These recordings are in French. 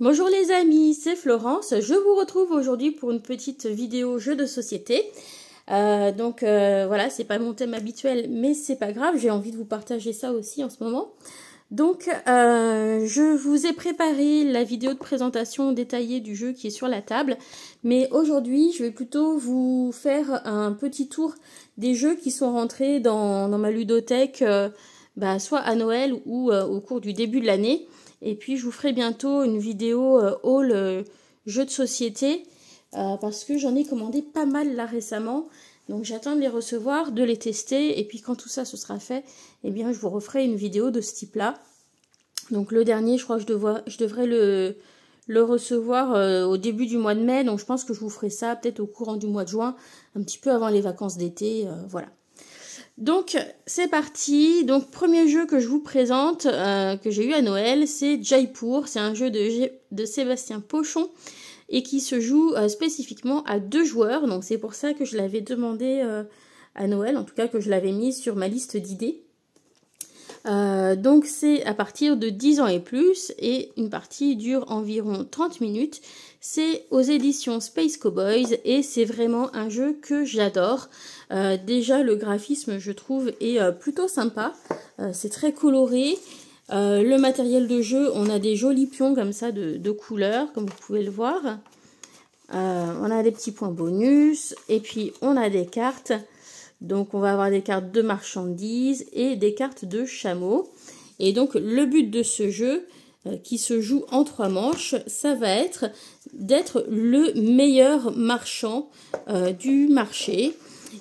Bonjour les amis, c'est Florence. Je vous retrouve aujourd'hui pour une petite vidéo jeu de société. Euh, donc euh, voilà, c'est pas mon thème habituel, mais c'est pas grave, j'ai envie de vous partager ça aussi en ce moment. Donc euh, je vous ai préparé la vidéo de présentation détaillée du jeu qui est sur la table, mais aujourd'hui je vais plutôt vous faire un petit tour des jeux qui sont rentrés dans, ma ludothèque, bah, soit à Noël ou au cours du début de l'année. Et puis je vous ferai bientôt une vidéo euh, haul euh, jeu de société euh, parce que j'en ai commandé pas mal là récemment. Donc j'attends de les recevoir, de les tester, et puis quand tout ça ce sera fait, eh bien je vous referai une vidéo de ce type-là. Donc le dernier, je crois que je, devrais, le, le, recevoir au début du mois de mai, donc je pense que je vous ferai ça peut-être au courant du mois de juin, un petit peu avant les vacances d'été, voilà. Donc c'est parti. Donc premier jeu que je vous présente, euh, que j'ai eu à Noël, c'est Jaipur. C'est un jeu de, Sébastien Pochon et qui se joue euh, spécifiquement à deux joueurs. Donc c'est pour ça que je l'avais demandé euh, à Noël, en tout cas que je l'avais mis sur ma liste d'idées. donc c'est à partir de 10 ans et plus et une partie dure environ 30 minutes c'est aux éditions Space Cowboys et c'est vraiment un jeu que j'adore. Euh, déjà le graphisme je trouve est euh, plutôt sympa, euh, c'est très coloré. le matériel de jeu, on a des jolis pions comme ça de, de couleurs, comme vous pouvez le voir. on a des petits points bonus et puis on a des cartes. Donc on va avoir des cartes de marchandises et des cartes de chameaux. Et donc le but de ce jeu, qui se joue en trois manches, ça va être d'être le meilleur marchand euh, du marché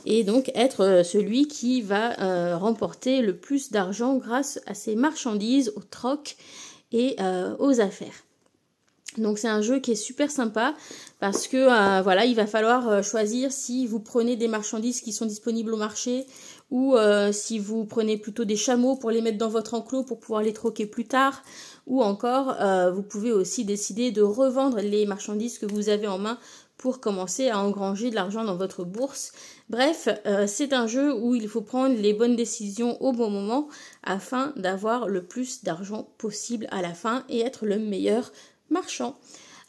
et donc être euh, celui qui va euh, remporter le plus d'argent grâce à ses marchandises, au troc et aux affaires. Donc c'est un jeu qui est super sympa parce que voilà, il va falloir choisir si vous prenez des marchandises qui sont disponibles au marché, ou euh, si vous prenez plutôt des chameaux pour les mettre dans votre enclos pour pouvoir les troquer plus tard, ou encore euh, vous pouvez aussi décider de revendre les marchandises que vous avez en main pour commencer à engranger de l'argent dans votre bourse. Bref, euh, c'est un jeu où il faut prendre les bonnes décisions au bon moment afin d'avoir le plus d'argent possible à la fin et être le meilleur marchand.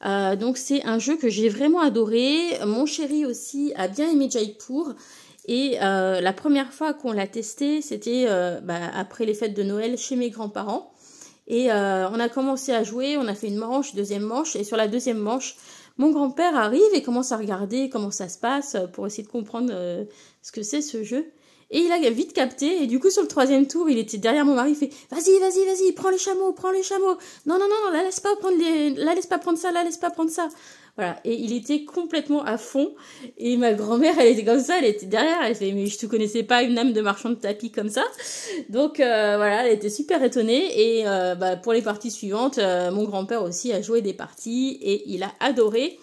donc c'est un jeu que j'ai vraiment adoré. Mon chéri aussi a bien aimé Jaipur. Et euh, la première fois qu'on l'a testé, c'était euh, bah, après les fêtes de Noël chez mes grands-parents. Et euh, on a commencé à jouer, on a fait une manche, deuxième manche. Et sur la deuxième manche, mon grand-père arrive et commence à regarder comment ça se passe pour essayer de comprendre ce que c'est ce jeu. Et il a vite capté. Et du coup, sur le troisième tour, il était derrière mon mari. Il fait Vas-y, vas-y, vas-y, prends les chameaux, prends les chameaux. Non, non, non, là laisse pas prendre les... la laisse pas prendre ça, là laisse pas prendre ça. Voilà. Et il était complètement à fond. Et ma grand-mère, elle était comme ça, elle était derrière. Elle fait, mais je te connaissais pas une âme de marchand de tapis comme ça. Donc euh, voilà, elle était super étonnée. Et euh, bah, pour les parties suivantes, euh, mon grand-père aussi a joué des parties et il a adoré.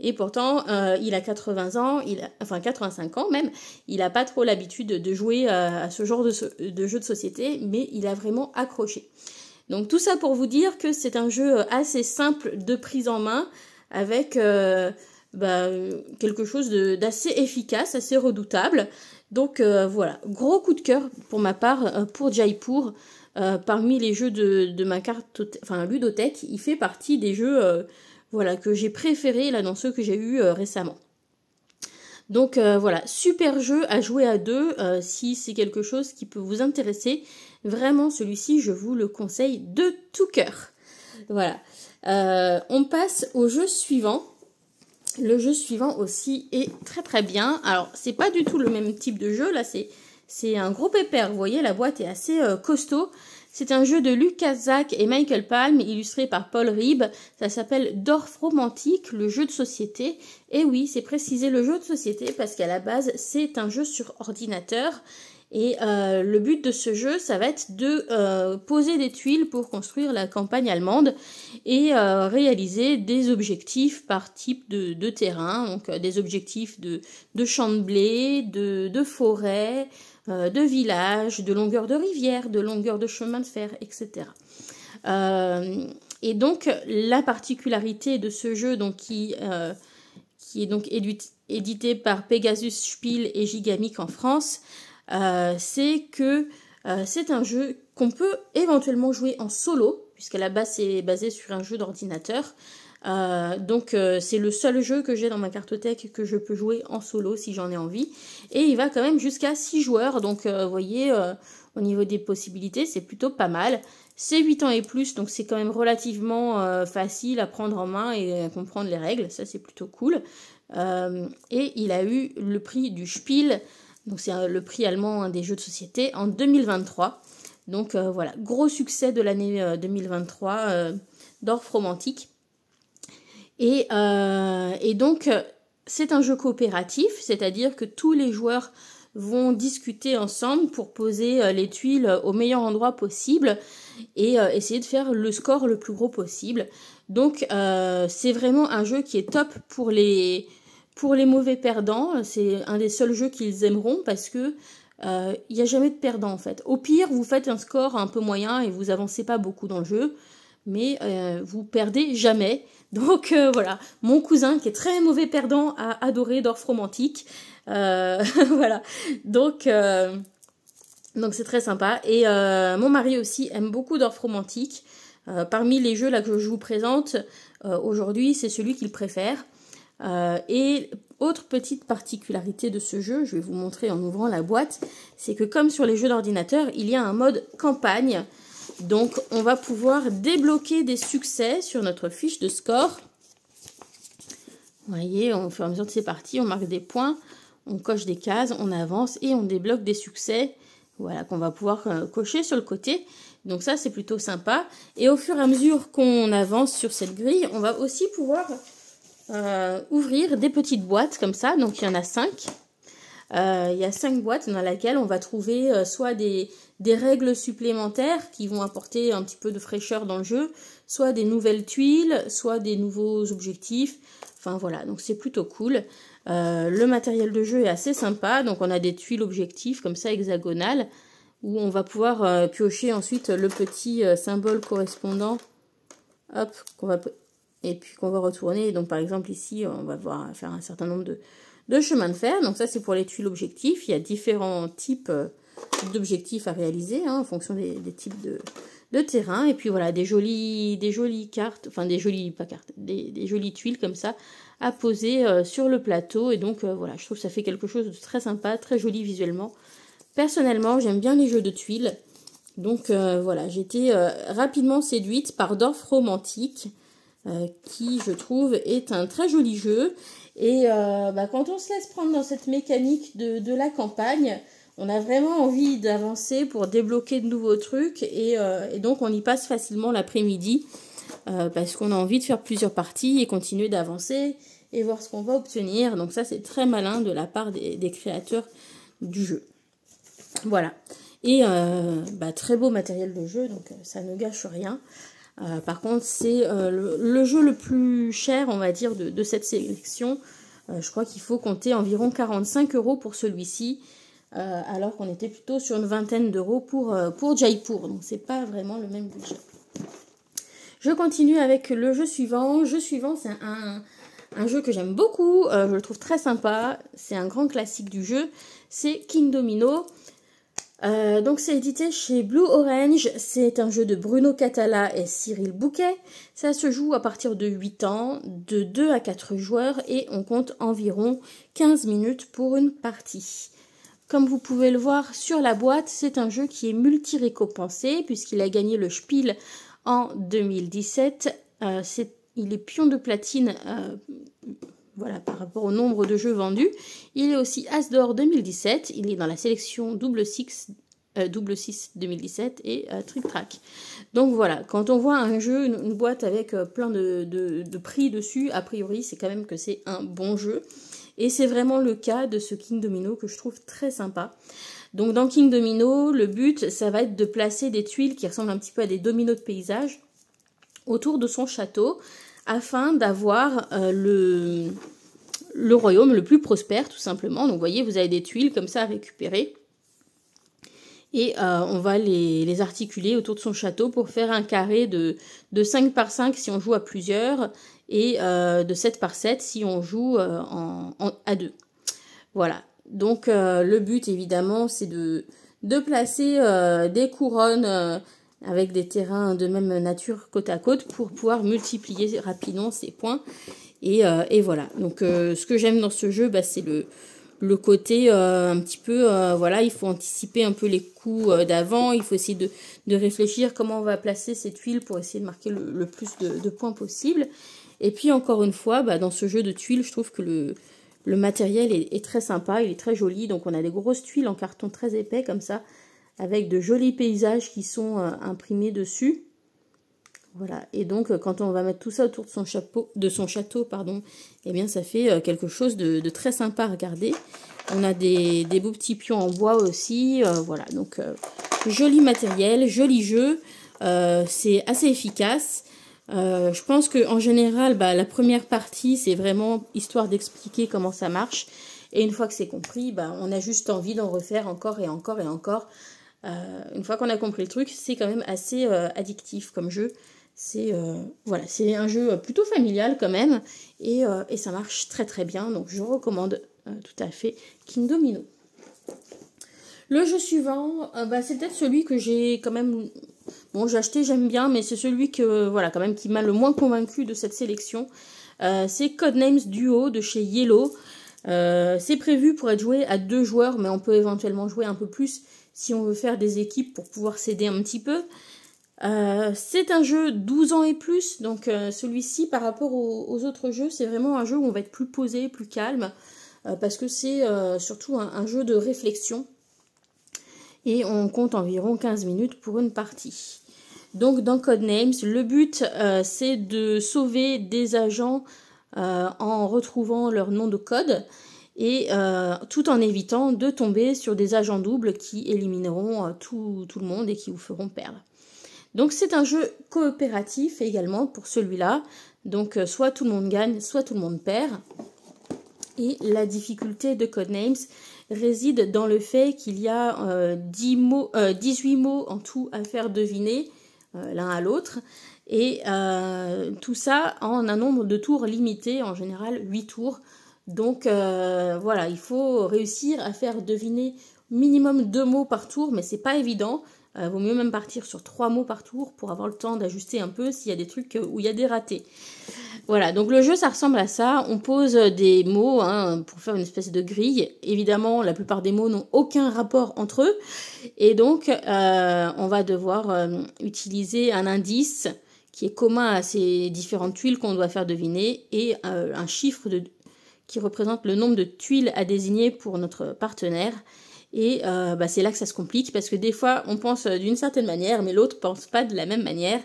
Et pourtant, il a 80 ans, il a, enfin 85 ans même, il n'a pas trop l'habitude de jouer à ce genre de, de, jeu de société, mais il a vraiment accroché. Donc tout ça pour vous dire que c'est un jeu assez simple de prise en main, avec euh, bah, quelque chose d'assez efficace, assez redoutable. Donc euh, voilà, gros coup de cœur pour ma part euh, pour Jaipur. parmi les jeux de, ma carte, enfin ludothèque, il fait partie des jeux voilà, que j'ai préférés là dans ceux que j'ai eu récemment. Donc voilà, super jeu à jouer à deux. si c'est quelque chose qui peut vous intéresser, vraiment celui-ci, je vous le conseille de tout cœur. Voilà. Euh, on passe au jeu suivant. Le jeu suivant aussi est très très bien. Alors, c'est pas du tout le même type de jeu. Là, c'est un gros pépère. Vous voyez, la boîte est assez euh, costaud. C'est un jeu de Lucas Zach et Michael Palm, illustré par Paul Reeb, Ça s'appelle Dorf Romantique, le jeu de société. Et oui, c'est précisé le jeu de société parce qu'à la base, c'est un jeu sur ordinateur. Et euh, le but de ce jeu, ça va être de euh, poser des tuiles pour construire la campagne allemande et euh, réaliser des objectifs par type de, terrain, donc des objectifs de, champs de blé, de, de forêt, de village, de longueur de rivière, de longueur de chemin de fer, etc. et donc la particularité de ce jeu, donc qui qui est donc édité par Pegasus Spiel et Gigamic en France, euh, c'est que euh, c'est un jeu qu'on peut éventuellement jouer en solo, puisqu'à la base c'est basé sur un jeu d'ordinateur. Euh, donc c'est le seul jeu que j'ai dans ma cartothèque que je peux jouer en solo si j'en ai envie. Et il va quand même jusqu'à 6 joueurs. Donc vous voyez, au niveau des possibilités, c'est plutôt pas mal. C'est 8 ans et plus, donc c'est quand même relativement facile à prendre en main et à comprendre les règles. Ça c'est plutôt cool. et il a eu le prix du Spiel donc c'est euh, le prix allemand hein, des jeux de société en 2023. Donc euh, voilà, gros succès de l'année 2023 euh, euh d'Orf Romantique. Et, et donc c'est un jeu coopératif, c'est-à-dire que tous les joueurs vont discuter ensemble pour poser les tuiles au meilleur endroit possible et essayer de faire le score le plus gros possible. Donc c'est vraiment un jeu qui est top pour les, pour les mauvais perdants, euh, c'est un des seuls jeux qu'ils aimeront parce que euh, il n'y a jamais de perdant en fait. Au pire, vous faites un score un peu moyen et vous avancez pas beaucoup dans le jeu, mais euh, vous perdez jamais. Donc voilà, mon cousin qui est très mauvais perdant a adoré Dorf Romantique. voilà, donc donc c'est très sympa. Et mon mari aussi aime beaucoup Dorf Romantique. parmi les jeux là que je vous présente aujourd'hui, c'est celui qu'il préfère. Euh, et autre petite particularité de ce jeu, je vais vous montrer en ouvrant la boîte, c'est que comme sur les jeux d'ordinateur, il y a un mode campagne. Donc on va pouvoir débloquer des succès sur notre fiche de score. Vous voyez, on fait en mesure de ces parties, on marque des points, on coche des cases, on avance et on débloque des succès voilà, qu'on va pouvoir euh, cocher sur le côté. Donc ça, c'est plutôt sympa. Et au fur et à mesure qu'on avance sur cette grille, on va aussi pouvoir euh, ouvrir des petites boîtes comme ça. Donc, il y en a cinq. Euh, il y a cinq boîtes dans lesquelles on va trouver euh, soit des, des, règles supplémentaires qui vont apporter un petit peu de fraîcheur dans le jeu, soit des nouvelles tuiles, soit des nouveaux objectifs. Enfin voilà, donc c'est plutôt cool. le matériel de jeu est assez sympa, donc on a des tuiles objectifs comme ça hexagonales où on va pouvoir piocher ensuite le petit symbole correspondant hop, qu'on va et puis qu'on va retourner. Donc par exemple ici, on va voir faire un certain nombre de, chemins de fer. Donc ça c'est pour les tuiles objectifs. Il y a différents types euh, d'objectifs à réaliser hein, en fonction des, types de, de, terrain. Et puis voilà, des jolies, des jolies cartes, enfin des jolies, cartes, des, jolies tuiles comme ça à poser euh, sur le plateau. Et donc euh, voilà, je trouve que ça fait quelque chose de très sympa, très joli visuellement. Personnellement, j'aime bien les jeux de tuiles. Donc voilà, j'étais rapidement séduite par Dorf Romantique. Euh, qui, je trouve, est un très joli jeu. Et euh, bah, quand on se laisse prendre dans cette mécanique de, la campagne, on a vraiment envie d'avancer pour débloquer de nouveaux trucs et, euh, donc on y passe facilement l'après-midi parce qu'on a envie de faire plusieurs parties et continuer d'avancer et voir ce qu'on va obtenir. Donc ça c'est très malin de la part des, créateurs du jeu. Voilà. Et bah, très beau matériel de jeu, donc ça ne gâche rien. Euh, par contre, c'est euh, le, jeu le plus cher, on va dire, de, cette sélection. Euh, je crois qu'il faut compter environ 45 euros pour celui-ci, alors qu'on était plutôt sur une vingtaine d'euros pour, Jaipur. Donc, n'est pas vraiment le même budget. Je continue avec le jeu suivant. Le jeu suivant, c'est un, un, jeu que j'aime beaucoup. je le trouve très sympa. C'est un grand classique du jeu. C'est King Domino. Euh, donc c'est édité chez Blue Orange, c'est un jeu de Bruno Catala et Cyril Bouquet. Ça se joue à partir de 8 ans, de 2 à 4 joueurs et on compte environ 15 minutes pour une partie. Comme vous pouvez le voir sur la boîte, c'est un jeu qui est multi-récompensé puisqu'il a gagné le Spiel en 2017. Euh, il est pion de platine euh, voilà, par rapport au nombre de jeux vendus. Il est aussi Asdor 2017, il est dans la sélection double 6 2017 euh, et euh, Trick Track. Donc voilà, quand on voit un jeu, une, boîte avec euh, plein de, prix dessus, a priori c'est quand même que c'est un bon jeu. Et c'est vraiment le cas de ce King Domino que je trouve très sympa. Donc dans King Domino, le but, ça va être de placer des tuiles qui ressemblent un petit peu à des dominos de paysage autour de son château afin d'avoir euh, le, royaume le plus prospère, tout simplement. Donc, vous voyez, vous avez des tuiles comme ça à récupérer. Et euh, on va les, articuler autour de son château pour faire un carré de, de 5 par 5 si on joue à plusieurs et euh, de 7 par 7 si on joue à deux. Voilà. Donc le but évidemment c'est de placer des couronnes avec des terrains de même nature côte à côte pour pouvoir multiplier rapidement ces points. Et, euh, voilà. Donc euh, ce que j'aime dans ce jeu, bah, c'est le, le côté euh, un petit peu, voilà, il faut anticiper un peu les coups d'avant, il faut essayer de, réfléchir comment on va placer ces tuiles pour essayer de marquer le, plus de, points possible. Et puis encore une fois, bah, dans ce jeu de tuiles, je trouve que le, le matériel est très sympa, il est très joli, donc on a des grosses tuiles en carton très épais comme ça avec de jolis paysages qui sont euh, imprimés dessus. Voilà, et donc euh, quand on va mettre tout ça autour de son chapeau, de son château, pardon, eh bien ça fait euh, quelque chose de, très sympa à regarder. On a des, beaux petits pions en bois aussi, voilà, donc joli matériel, joli jeu, c'est assez efficace. je pense que en général, bah, la première partie, c'est vraiment histoire d'expliquer comment ça marche. Et une fois que c'est compris, bah, on a juste envie d'en refaire encore et encore et encore euh, une fois qu'on a compris le truc, c'est quand même assez euh, addictif comme jeu. C'est euh, voilà, c'est un jeu plutôt familial quand même et, ça marche très très bien. Donc je recommande tout à fait Kingdomino. Le jeu suivant, bah, c'est peut-être celui que j'ai quand même bon j'ai acheté, j'aime bien, mais c'est celui que voilà quand même qui m'a le moins convaincu de cette sélection. c'est Codenames Duo de chez Yellow. c'est prévu pour être joué à deux joueurs, mais on peut éventuellement jouer un peu plus si on veut faire des équipes pour pouvoir s'aider un petit peu. Euh, c'est un jeu 12 ans et plus, donc euh, celui-ci par rapport aux, autres jeux, c'est vraiment un jeu où on va être plus posé, plus calme, euh, parce que c'est surtout un, un, jeu de réflexion. Et on compte environ 15 minutes pour une partie. Donc dans Codenames, le but c'est de sauver des agents en retrouvant leur nom de code et euh, tout en évitant de tomber sur des agents doubles qui élimineront euh, tout, le monde et qui vous feront perdre. Donc c'est un jeu coopératif également pour celui-là. Donc euh, soit tout le monde gagne, soit tout le monde perd. Et la difficulté de Codenames réside dans le fait qu'il y a mots, 18 mots en tout à faire deviner l'un à l'autre. Et tout ça en un nombre de tours limité, en général 8 tours donc euh, voilà, il faut réussir à faire deviner minimum deux mots par tour, mais c'est pas évident. Il euh, vaut mieux même partir sur trois mots par tour pour avoir le temps d'ajuster un peu s'il y a des trucs euh, où il y a des ratés. Voilà, donc le jeu, ça ressemble à ça. On pose des mots hein, pour faire une espèce de grille. Évidemment, la plupart des mots n'ont aucun rapport entre eux. Et donc, on va devoir utiliser un indice qui est commun à ces différentes tuiles qu'on doit faire deviner et un chiffre de qui représente le nombre de tuiles à désigner pour notre partenaire. Et euh, bah, c'est là que ça se complique parce que des fois on pense d'une certaine manière mais l'autre pense pas de la même manière.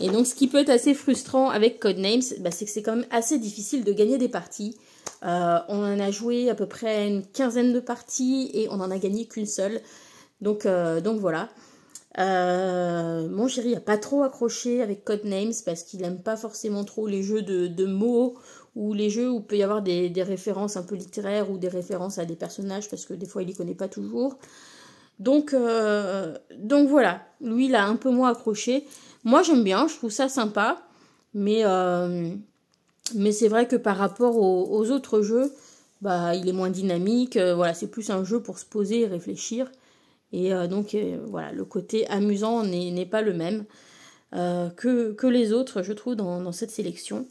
Et donc ce qui peut être assez frustrant avec Codenames, bah, c'est que c'est quand même assez difficile de gagner des parties. Euh, on en a joué à peu près une quinzaine de parties et on n'en a gagné qu'une seule. Donc, euh, donc voilà. mon chéri n'a pas trop accroché avec Codenames parce qu'il n'aime pas forcément trop les jeux de mots ou les jeux où peut y avoir des, références un peu littéraires ou des références à des personnages parce que des fois il les connaît pas toujours. Donc, euh, donc voilà, lui il a un peu moins accroché. Moi j'aime bien, je trouve ça sympa, mais, euh, mais c'est vrai que par rapport aux, autres jeux, bah, il est moins dynamique. Euh, voilà, c'est plus un jeu pour se poser et réfléchir. Et donc voilà, le côté amusant n'est pas le même que, que, les autres, je trouve, dans cette sélection.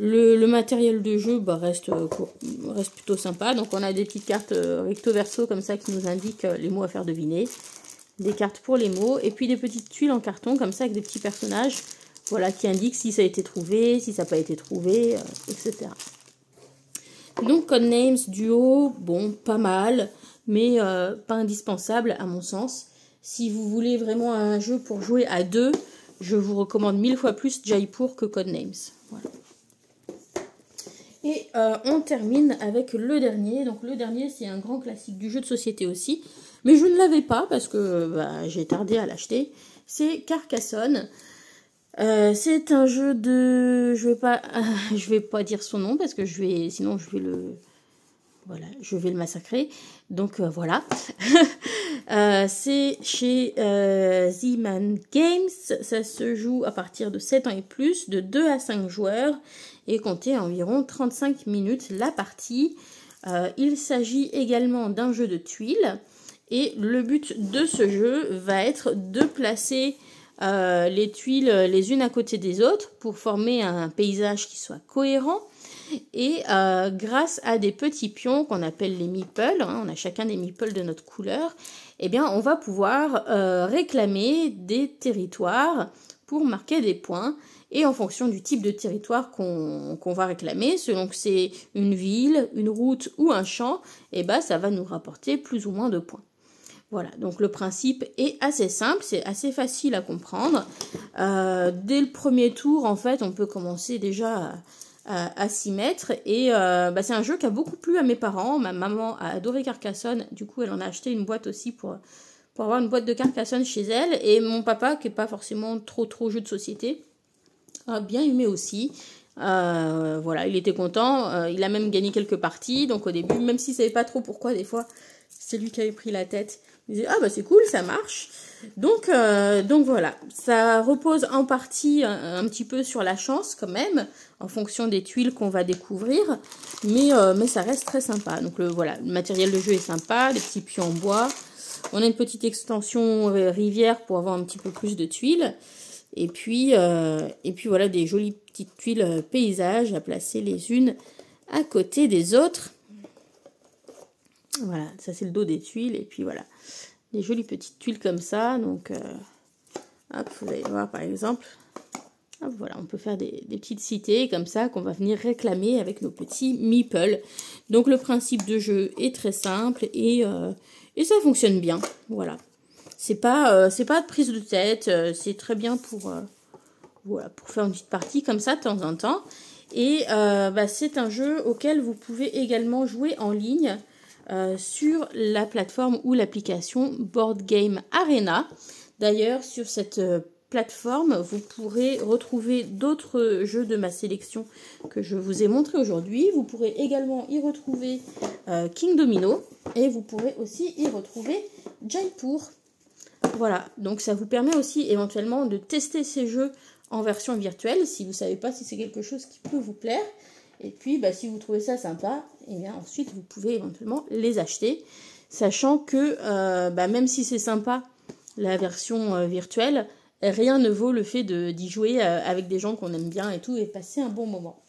Le, matériel de jeu bah, euh, reste, plutôt sympa. Donc on a des petites cartes euh, recto verso comme ça qui nous indiquent euh, les mots à faire deviner. Des cartes pour les mots. Et puis des petites tuiles en carton comme ça avec des petits personnages voilà, qui indiquent si ça a été trouvé, si ça n'a pas été trouvé, etc. Donc Codenames Duo, bon, pas mal, mais pas indispensable à mon sens. Si vous voulez vraiment un jeu pour jouer à deux, je vous recommande mille fois plus Jaipur que Codenames. Voilà. Et euh, on termine avec le dernier. Donc le dernier, c'est un grand classique du jeu de société aussi. Mais je ne l'avais pas parce que bah, j'ai tardé à l'acheter. C'est Carcassonne. Euh, c'est un jeu de, je vais pas, vais pas dire son nom parce que je vais, sinon je vais le, voilà, je vais le massacrer. Donc euh, voilà. c'est chez Z-Man Games. Ça se joue à partir de 7 ans et plus, de 2 à 5 joueurs et compter environ 35 minutes la partie. Euh, il s'agit également d'un jeu de tuiles et le but de ce jeu va être de placer euh, les tuiles les unes à côté des autres pour former un paysage qui soit cohérent et euh, grâce à des petits pions qu'on appelle les meeples, hein, on a chacun des meeples de notre couleur, eh bien on va pouvoir réclamer des territoires pour marquer des points et en fonction du type de territoire qu'on va réclamer, selon que c'est une ville, une route ou un champ, et eh ben, ça va nous rapporter plus ou moins de points. Voilà, donc le principe est assez simple, c'est assez facile à comprendre. Euh, dès le premier tour, en fait, on peut commencer déjà à, s'y mettre. Et euh, bah, c'est un jeu qui a beaucoup plu à mes parents. Ma maman a adoré Carcassonne, du coup, elle en a acheté une boîte aussi pour, pour avoir une boîte de Carcassonne chez elle. Et mon papa, qui n'est pas forcément trop trop jeu de société, bien aimé aussi. Euh, voilà, il était content. Euh, il a même gagné quelques parties. Donc au début, même s'il ne savait pas trop pourquoi, des fois, c'est lui qui avait pris la tête. Il disait, ah bah c'est cool, ça marche. Donc, euh, donc voilà, ça repose en partie un, petit peu sur la chance quand même, en fonction des tuiles qu'on va découvrir. Mais, mais ça reste très sympa. Donc le, voilà, le matériel de jeu est sympa, des petits pions en bois. On a une petite extension rivière pour avoir un petit peu plus de tuiles. Et puis, euh, et puis voilà des jolies petites tuiles euh, paysages à placer les unes à côté des autres. Voilà, ça c'est le dos des tuiles. Et puis voilà, des jolies petites tuiles comme ça. Donc, euh, vous allez voir par exemple. voilà, on peut faire des, petites cités comme ça qu'on va venir réclamer avec nos petits meeples. Donc le principe de jeu est très simple et, et ça fonctionne bien. Voilà. C'est pas, euh, c'est pas de prise de tête. Euh, c'est très bien pour, euh, pour faire une petite partie comme ça de temps en temps. Et bah, c'est un jeu auquel vous pouvez également jouer en ligne sur la plateforme ou l'application Board Game Arena. D'ailleurs, sur cette plateforme, vous pourrez retrouver d'autres jeux de ma sélection que je vous ai montré aujourd'hui. Vous pourrez également y retrouver King Domino et vous pourrez aussi y retrouver Jaipur. Voilà, donc ça vous permet aussi éventuellement de tester ces jeux en version virtuelle si vous ne savez pas si c'est quelque chose qui peut vous plaire. Et puis, bah, si vous trouvez ça sympa, et eh bien ensuite vous pouvez éventuellement les acheter, sachant que euh, bah, même si c'est sympa la version euh, virtuelle, rien ne vaut le fait d'y jouer euh, avec des gens qu'on aime bien et tout et passer un bon moment.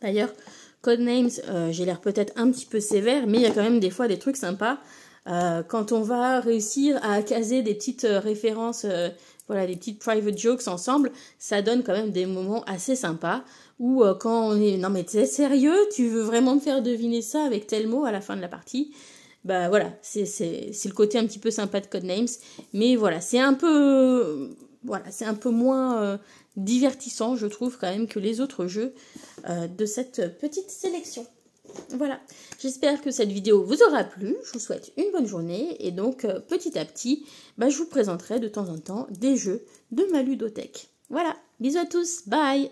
D'ailleurs, Codenames, j'ai l'air peut-être un petit peu sévère, mais il y a quand même des fois des trucs sympas. Euh, quand on va réussir à caser des petites euh, références, euh, voilà, des petites private jokes ensemble, ça donne quand même des moments assez sympas. Ou quand on est, non mais t'es sérieux, tu veux vraiment me faire deviner ça avec tel mot à la fin de la partie Bah voilà, c'est le côté un petit peu sympa de Codenames. Mais voilà, c'est un peu, voilà, c'est un peu moins divertissant, je trouve, quand même, que les autres jeux de cette petite sélection. Voilà, j'espère que cette vidéo vous aura plu, je vous souhaite une bonne journée et donc euh, petit à petit, bah, je vous présenterai de temps en temps des jeux de ma ludothèque. Voilà, bisous à tous, bye